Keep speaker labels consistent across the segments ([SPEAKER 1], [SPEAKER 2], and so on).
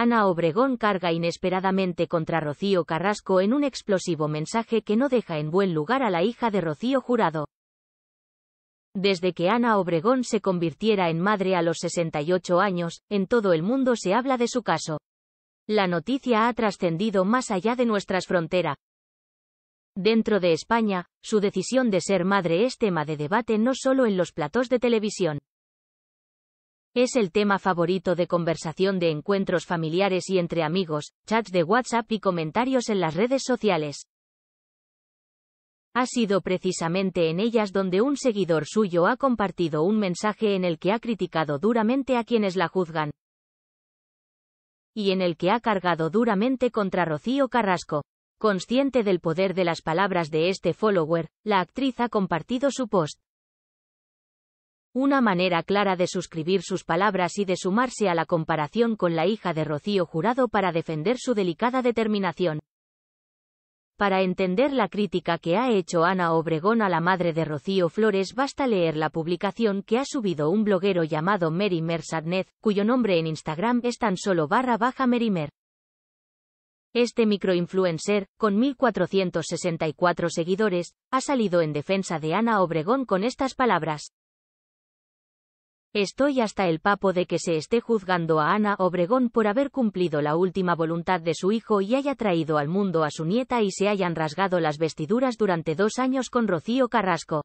[SPEAKER 1] Ana Obregón carga inesperadamente contra Rocío Carrasco en un explosivo mensaje que no deja en buen lugar a la hija de Rocío Jurado. Desde que Ana Obregón se convirtiera en madre a los 68 años, en todo el mundo se habla de su caso. La noticia ha trascendido más allá de nuestras fronteras. Dentro de España, su decisión de ser madre es tema de debate no solo en los platos de televisión. Es el tema favorito de conversación de encuentros familiares y entre amigos, chats de WhatsApp y comentarios en las redes sociales. Ha sido precisamente en ellas donde un seguidor suyo ha compartido un mensaje en el que ha criticado duramente a quienes la juzgan. Y en el que ha cargado duramente contra Rocío Carrasco. Consciente del poder de las palabras de este follower, la actriz ha compartido su post una manera clara de suscribir sus palabras y de sumarse a la comparación con la hija de Rocío Jurado para defender su delicada determinación. Para entender la crítica que ha hecho Ana Obregón a la madre de Rocío Flores basta leer la publicación que ha subido un bloguero llamado Merimer Sadnez, cuyo nombre en Instagram es tan solo barra baja Merimer. Este microinfluencer, con 1.464 seguidores, ha salido en defensa de Ana Obregón con estas palabras. Estoy hasta el papo de que se esté juzgando a Ana Obregón por haber cumplido la última voluntad de su hijo y haya traído al mundo a su nieta y se hayan rasgado las vestiduras durante dos años con Rocío Carrasco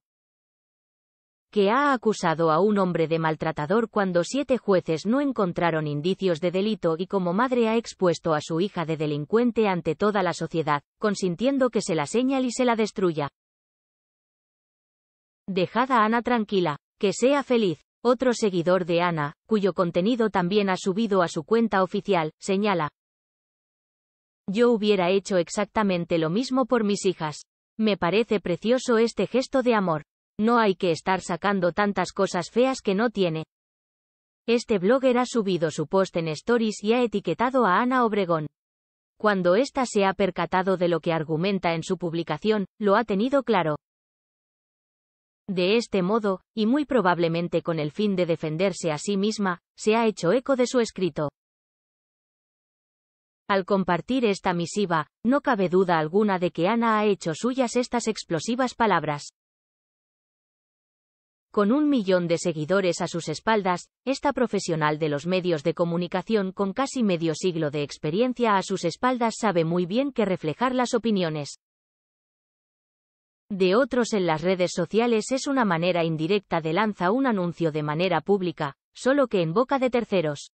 [SPEAKER 1] que ha acusado a un hombre de maltratador cuando siete jueces no encontraron indicios de delito y como madre ha expuesto a su hija de delincuente ante toda la sociedad, consintiendo que se la señal y se la destruya. Dejad a Ana tranquila, que sea feliz. Otro seguidor de Ana, cuyo contenido también ha subido a su cuenta oficial, señala. Yo hubiera hecho exactamente lo mismo por mis hijas. Me parece precioso este gesto de amor. No hay que estar sacando tantas cosas feas que no tiene. Este blogger ha subido su post en Stories y ha etiquetado a Ana Obregón. Cuando ésta se ha percatado de lo que argumenta en su publicación, lo ha tenido claro. De este modo, y muy probablemente con el fin de defenderse a sí misma, se ha hecho eco de su escrito. Al compartir esta misiva, no cabe duda alguna de que Ana ha hecho suyas estas explosivas palabras. Con un millón de seguidores a sus espaldas, esta profesional de los medios de comunicación con casi medio siglo de experiencia a sus espaldas sabe muy bien que reflejar las opiniones de otros en las redes sociales es una manera indirecta de lanza un anuncio de manera pública, solo que en boca de terceros.